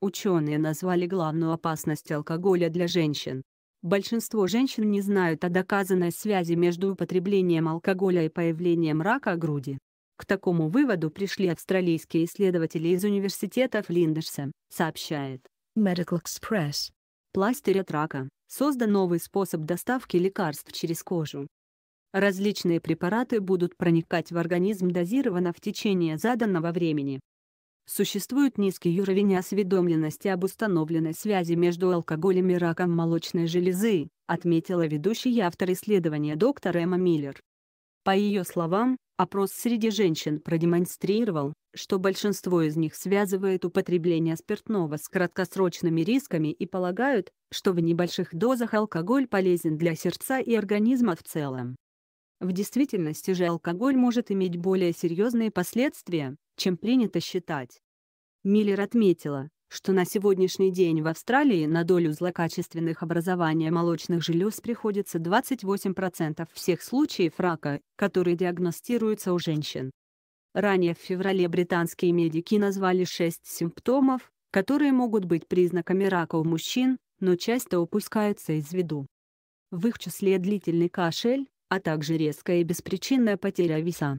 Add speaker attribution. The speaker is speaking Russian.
Speaker 1: Ученые назвали главную опасность алкоголя для женщин. Большинство женщин не знают о доказанной связи между употреблением алкоголя и появлением рака груди. К такому выводу пришли австралийские исследователи из университета Флиндерса, сообщает Medical Express. Пластырь от рака создан новый способ доставки лекарств через кожу. Различные препараты будут проникать в организм дозированно в течение заданного времени. Существует низкий уровень осведомленности об установленной связи между алкоголем и раком молочной железы, отметила ведущий автор исследования доктор Эмма Миллер. По ее словам, опрос среди женщин продемонстрировал, что большинство из них связывает употребление спиртного с краткосрочными рисками и полагают, что в небольших дозах алкоголь полезен для сердца и организма в целом. В действительности же алкоголь может иметь более серьезные последствия, чем принято считать. Миллер отметила, что на сегодняшний день в Австралии на долю злокачественных образований молочных желез приходится 28% всех случаев рака, которые диагностируются у женщин. Ранее в феврале британские медики назвали 6 симптомов, которые могут быть признаками рака у мужчин, но часто упускаются из виду. В их числе длительный кашель, а также резкая и беспричинная потеря веса.